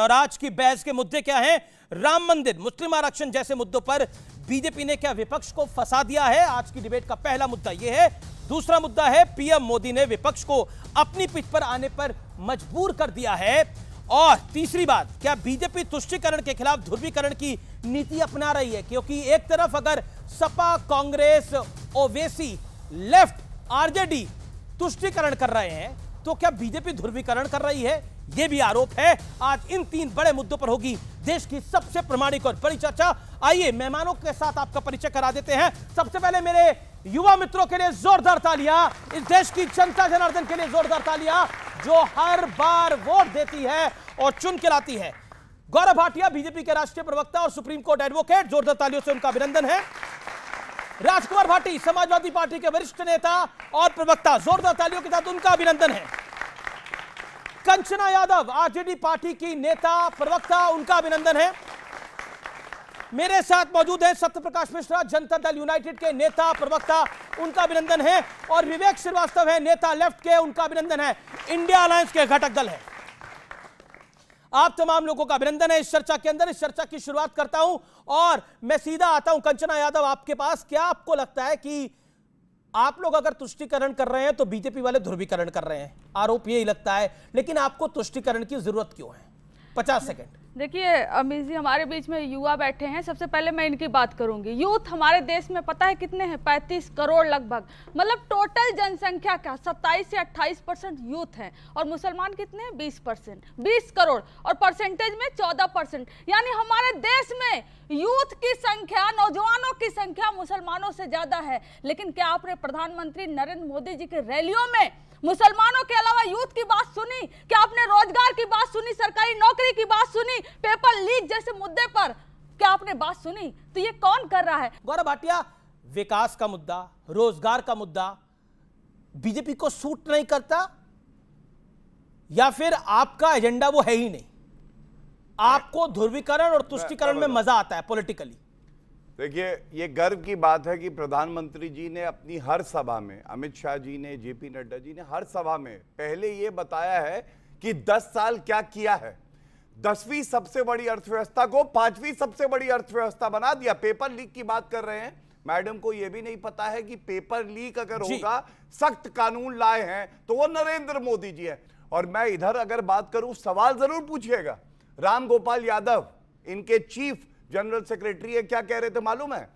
और आज की बहस के मुद्दे क्या हैं राम मंदिर मुस्लिम आरक्षण जैसे मुद्दों पर बीजेपी ने क्या विपक्ष को फंसा दिया है आज की डिबेट का पहला मुद्दा यह है दूसरा मुद्दा है पीएम मोदी ने विपक्ष को अपनी पिच पर आने पर मजबूर कर दिया है और तीसरी बात क्या बीजेपी तुष्टिकरण के खिलाफ ध्रुवीकरण की नीति अपना रही है क्योंकि एक तरफ अगर सपा कांग्रेस ओवेसी लेफ्ट आरजेडी तुष्टिकरण कर रहे हैं तो क्या बीजेपी ध्रुवीकरण कर रही है यह भी आरोप है आज इन तीन बड़े मुद्दों पर होगी देश की सबसे प्रमाणिक और बड़ी चर्चा आइए मेहमानों के साथ आपका परिचय करा देते हैं सबसे पहले मेरे युवा मित्रों के लिए जोरदार तालियां इस देश की जनता जनार्दन के लिए जोरदार तालियां जो हर बार वोट देती है और चुन के लाती है गौरव भाटिया बीजेपी के राष्ट्रीय प्रवक्ता और सुप्रीम कोर्ट एडवोकेट जोरदार तालियों से उनका अभिनंदन है राजकुमार भाटी समाजवादी पार्टी के वरिष्ठ नेता और प्रवक्ता जोरदार तालियों के साथ उनका अभिनंदन है कंचना यादव आरजेडी पार्टी की नेता प्रवक्ता उनका अभिनंदन है मेरे साथ मौजूद है सत्य प्रकाश मिश्रा जनता दल यूनाइटेड के नेता प्रवक्ता उनका अभिनंदन है और विवेक श्रीवास्तव है नेता लेफ्ट के उनका अभिनंदन है इंडिया अलायंस के घटक दल है आप तमाम लोगों का अभिनंदन है इस चर्चा के अंदर इस चर्चा की शुरुआत करता हूं और मैं सीधा आता हूं कंचना यादव आपके पास क्या आपको लगता है कि आप लोग अगर तुष्टिकरण कर रहे हैं तो बीजेपी वाले ध्रुवीकरण कर रहे हैं आरोप यही लगता है लेकिन आपको तुष्टिकरण की जरूरत क्यों है पचास सेकेंड देखिए अमित जी हमारे बीच में युवा बैठे हैं सबसे पहले मैं इनकी बात करूंगी यूथ हमारे देश में पता है कितने हैं पैंतीस करोड़ लगभग मतलब टोटल जनसंख्या का सत्ताईस से अट्ठाईस परसेंट यूथ हैं और मुसलमान कितने हैं बीस परसेंट बीस करोड़ और परसेंटेज में चौदह परसेंट यानी हमारे देश में यूथ की संख्या नौजवानों की संख्या मुसलमानों से ज़्यादा है लेकिन क्या आपने प्रधानमंत्री नरेंद्र मोदी जी की रैलियों में मुसलमानों के अलावा यूथ की बात सुनी क्या आपने रोजगार की बात सुनी सरकारी नौकरी की बात सुनी पेपर लीक जैसे मुद्दे पर क्या आपने बात सुनी तो ये कौन कर रहा है गौरव भाटिया विकास का मुद्दा रोजगार का मुद्दा बीजेपी को सूट नहीं करता या फिर आपका एजेंडा वो है ही नहीं आपको ध्रुवीकरण और तुष्टिकरण में मजा आता है पॉलिटिकली देखिए ये गर्व की बात है कि प्रधानमंत्री जी ने अपनी हर सभा में अमित शाह जी ने जेपी नड्डा जी ने हर सभा में पहले ये बताया है कि 10 साल क्या किया है दसवीं सबसे बड़ी अर्थव्यवस्था को पांचवी सबसे बड़ी अर्थव्यवस्था बना दिया पेपर लीक की बात कर रहे हैं मैडम को यह भी नहीं पता है कि पेपर लीक अगर होगा सख्त कानून लाए हैं तो वो नरेंद्र मोदी जी है और मैं इधर अगर बात करूं सवाल जरूर पूछिएगा राम गोपाल यादव इनके चीफ जनरल सेक्रेटरी है क्या कह रहे थे मालूम है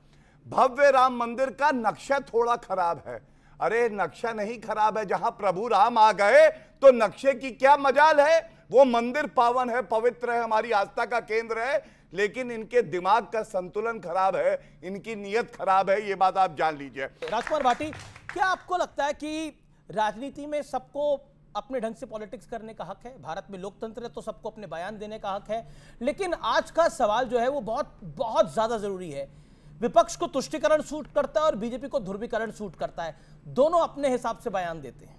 भव्य राम मंदिर का नक्शा थोड़ा खराब है अरे नक्शा नहीं खराब है जहां प्रभु राम आ गए तो नक्शे की क्या मजाल है वो मंदिर पावन है पवित्र है हमारी आस्था का केंद्र है लेकिन इनके दिमाग का संतुलन खराब है इनकी नियत खराब है ये बात आप जान लीजिए राजकुमार भाटी क्या आपको लगता है कि राजनीति में सबको अपने ढंग से पॉलिटिक्स करने का हक है भारत में लोकतंत्र है तो सबको अपने बयान देने का हक है लेकिन आज का सवाल जो है वो बहुत बहुत ज़्यादा ज़रूरी है विपक्ष को तुष्टिकरण सूट करता है और बीजेपी को ध्रुवीकरण सूट करता है दोनों अपने हिसाब से बयान देते हैं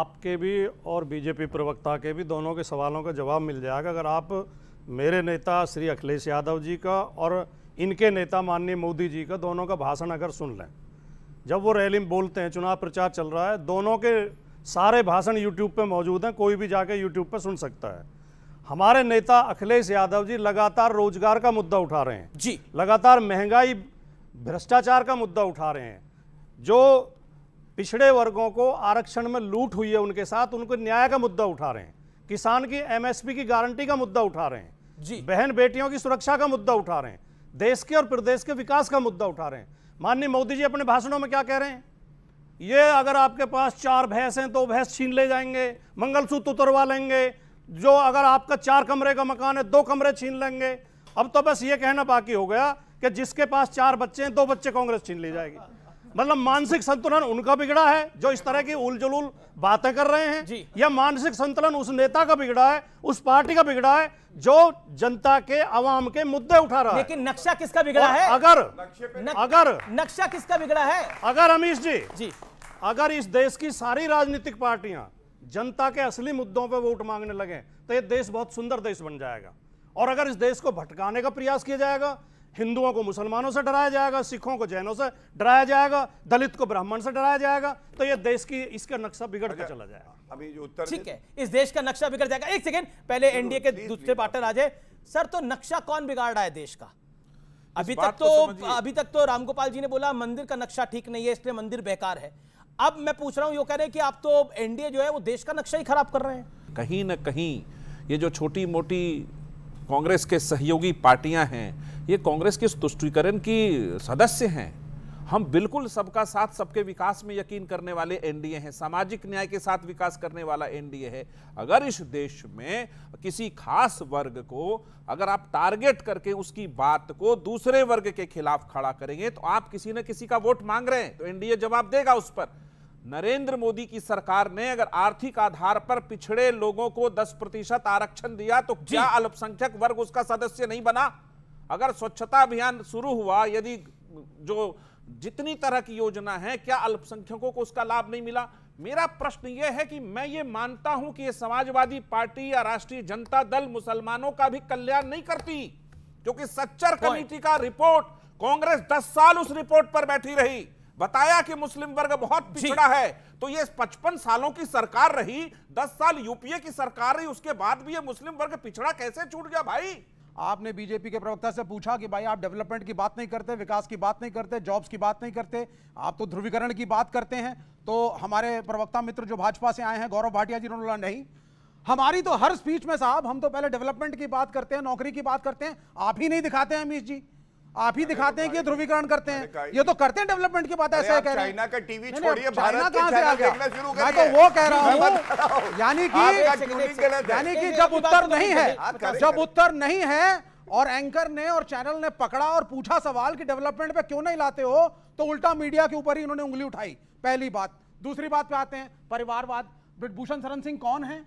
आपके भी और बीजेपी प्रवक्ता के भी दोनों के सवालों का जवाब मिल जाएगा अगर आप मेरे नेता श्री अखिलेश यादव जी का और इनके नेता माननीय मोदी जी का दोनों का भाषण अगर सुन लें जब वो रैली में बोलते हैं चुनाव प्रचार चल रहा है दोनों के सारे भाषण यूट्यूब पे मौजूद हैं कोई भी जाके यूट्यूब पे सुन सकता है हमारे नेता अखिलेश यादव जी लगातार रोजगार का मुद्दा उठा रहे हैं जी लगातार महंगाई भ्रष्टाचार का मुद्दा उठा रहे हैं जो पिछड़े वर्गों को आरक्षण में लूट हुई है उनके साथ उनको न्याय का मुद्दा उठा रहे हैं किसान की एमएसपी की गारंटी का मुद्दा उठा रहे हैं जी बहन बेटियों की सुरक्षा का मुद्दा उठा रहे हैं देश के और प्रदेश के विकास का मुद्दा उठा रहे हैं माननीय मोदी जी अपने भाषणों में क्या कह रहे हैं ये अगर आपके पास चार भैंस हैं तो भैंस छीन ले जाएंगे मंगलसूत्र उतरवा लेंगे जो अगर आपका चार कमरे का मकान है दो कमरे छीन लेंगे अब तो बस ये कहना बाकी हो गया कि जिसके पास चार बच्चे हैं दो बच्चे कांग्रेस छीन ले जाएगी मतलब मानसिक संतुलन उनका बिगड़ा है जो इस तरह की उलझुल बातें कर रहे हैं या मानसिक संतुलन उस नेता का बिगड़ा है उस पार्टी का बिगड़ा है जो जनता के आवाम के मुद्दे उठा रहा है लेकिन नक्शा किसका बिगड़ा है अगर अगर नक्शा किसका बिगड़ा है अगर अमीश जी जी अगर इस देश की सारी राजनीतिक पार्टियां जनता के असली मुद्दों पर वोट मांगने लगे तो ये देश बहुत सुंदर देश बन जाएगा और अगर इस देश को भटकाने का प्रयास किया जाएगा हिंदुओं को मुसलमानों से डराया जाएगा सिखों को जैनों से डराया जाएगा दलित को ब्राह्मण से डराया जाएगा तो ये देश की इसका नक्शा बिगड़ के अच्छा, चला जाएगा अभी जो उत्तर ठीक है इस देश का नक्शा बिगड़ जाएगा एक सेकेंड पहले एनडीए के दूसरे पार्टनर आ जाए सर तो नक्शा कौन बिगाड़ रहा है देश का अभी तक तो अभी तक तो रामगोपाल जी ने बोला मंदिर का नक्शा ठीक नहीं है इसलिए मंदिर बेकार है अब मैं पूछ रहा हूं यो कह रहे हैं कि आप तो एनडीए जो है वो देश का नक्शा ही खराब कर रहे हैं कहीं ना कहीं ये जो छोटी मोटी कांग्रेस के सहयोगी पार्टियां हैं ये कांग्रेस के तुष्टिकरण की सदस्य हैं हम बिल्कुल सबका साथ सबके विकास में यकीन करने वाले एनडीए हैं सामाजिक न्याय के साथ विकास करने वाला एनडीए है अगर इस देश में किसी खास वर्ग को अगर आप टारगेट करके उसकी बात को दूसरे वर्ग के खिलाफ खड़ा करेंगे तो आप किसी न किसी का वोट मांग रहे हैं तो एनडीए जवाब देगा उस पर नरेंद्र मोदी की सरकार ने अगर आर्थिक आधार पर पिछड़े लोगों को 10 प्रतिशत आरक्षण दिया तो क्या अल्पसंख्यक वर्ग उसका सदस्य नहीं बना अगर स्वच्छता अभियान शुरू हुआ यदि जो जितनी तरह की योजना है क्या अल्पसंख्यकों को उसका लाभ नहीं मिला मेरा प्रश्न यह है कि मैं ये मानता हूं कि यह समाजवादी पार्टी या राष्ट्रीय जनता दल मुसलमानों का भी कल्याण नहीं करती क्योंकि सच्चर कमेटी का रिपोर्ट कांग्रेस 10 साल उस रिपोर्ट पर बैठी रही बताया कि मुस्लिम वर्ग बहुत पिछड़ा है तो ये पचपन सालों की सरकार रही दस साल यूपीए की सरकार रही उसके बाद भी ये मुस्लिम वर्ग पिछड़ा कैसे छूट गया भाई आपने बीजेपी के प्रवक्ता से पूछा कि भाई आप डेवलपमेंट की बात नहीं करते विकास की बात नहीं करते जॉब्स की बात नहीं करते आप तो ध्रुवीकरण की बात करते हैं तो हमारे प्रवक्ता मित्र जो भाजपा से आए हैं गौरव भाटिया जी उन्होंने नहीं हमारी तो हर स्पीच में साहब हम तो पहले डेवलपमेंट की बात करते हैं नौकरी की बात करते हैं आप ही नहीं दिखाते हैं अमीश जी आप ही दिखाते हैं कि ध्रुवीकरण करते हैं ये तो करते हैं डेवलपमेंट की बात ऐसा कह रहे हैं का टीवी छोड़िए भारत कहां से आ गया मैं तो वो कह रहा हूँ यानी कि यानी कि जब उत्तर नहीं है जब उत्तर नहीं है और एंकर ने और चैनल ने पकड़ा और पूछा सवाल कि डेवलपमेंट पे क्यों नहीं लाते हो तो उल्टा मीडिया के ऊपर ही उन्होंने उंगली उठाई पहली बात दूसरी बात पे आते हैं परिवारवाद भूषण शरण सिंह कौन है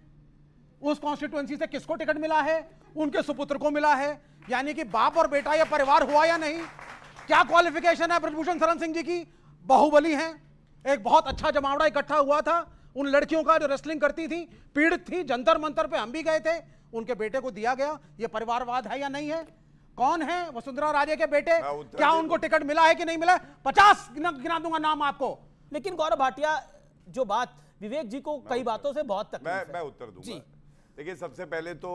उस कॉन्स्टिट्युएंसी से किसको टिकट मिला है उनके सुपुत्र को मिला है यानी कि बाप और बेटा या परिवार हुआ या नहीं क्या क्वालिफिकेशन है ब्रजभूषण शरण सिंह जी की बाहुबली हैं एक बहुत अच्छा जमावड़ा इकट्ठा हुआ था उन लड़कियों का जो रेसलिंग करती थी पीड़ित थी जंतर मंतर पे हम भी गए थे उनके बेटे को दिया गया ये परिवारवाद है या नहीं है कौन है वसुंधरा राजे के बेटे क्या उनको टिकट मिला है कि नहीं मिला पचास गिना दूंगा नाम आपको लेकिन गौरव भाटिया जो बात विवेक जी को कई बातों से बहुत तकलीफ मैं, मैं उत्तर दूंगा देखिए सबसे पहले तो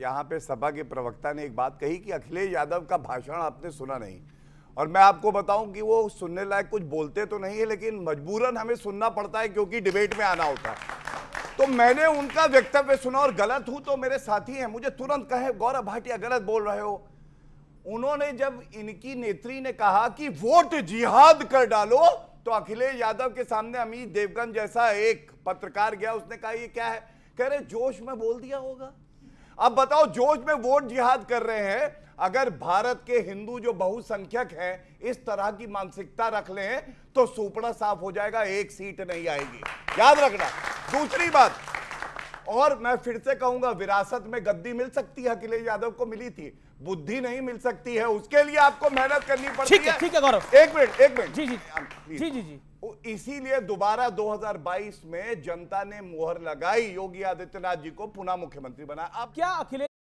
यहाँ पे सभा के प्रवक्ता ने एक बात कही कि अखिलेश यादव का भाषण आपने सुना नहीं और मैं आपको बताऊं कि वो सुनने लायक कुछ बोलते तो नहीं है लेकिन मजबूरन हमें सुनना पड़ता है क्योंकि डिबेट में आना होता है तो मैंने उनका वक्तव्य सुना और गलत हूं तो मेरे साथी हैं मुझे तुरंत कहे गौरव भाटिया गलत बोल रहे हो उन्होंने जब इनकी नेत्री ने कहा कि वोट जिहाद कर डालो तो अखिलेश यादव के सामने अमित देवगन जैसा एक पत्रकार गया उसने कहा ये क्या है कह रहे जोश में बोल दिया होगा अब बताओ जोश में वोट जिहाद कर रहे हैं अगर भारत के हिंदू जो बहुसंख्यक हैं इस तरह की मानसिकता रख ले तो सुपड़ा साफ हो जाएगा एक सीट नहीं आएगी याद रखना दूसरी बात और मैं फिर से कहूंगा विरासत में गद्दी मिल सकती है अखिलेश यादव को मिली थी बुद्धि नहीं मिल सकती है उसके लिए आपको मेहनत करनी पड़ती है ठीक है, गौरव एक मिनट एक मिनट जी जी जी जी जी इसीलिए दोबारा 2022 में जनता ने मोहर लगाई योगी आदित्यनाथ जी को पुनः मुख्यमंत्री बनाया अब क्या अखिलेश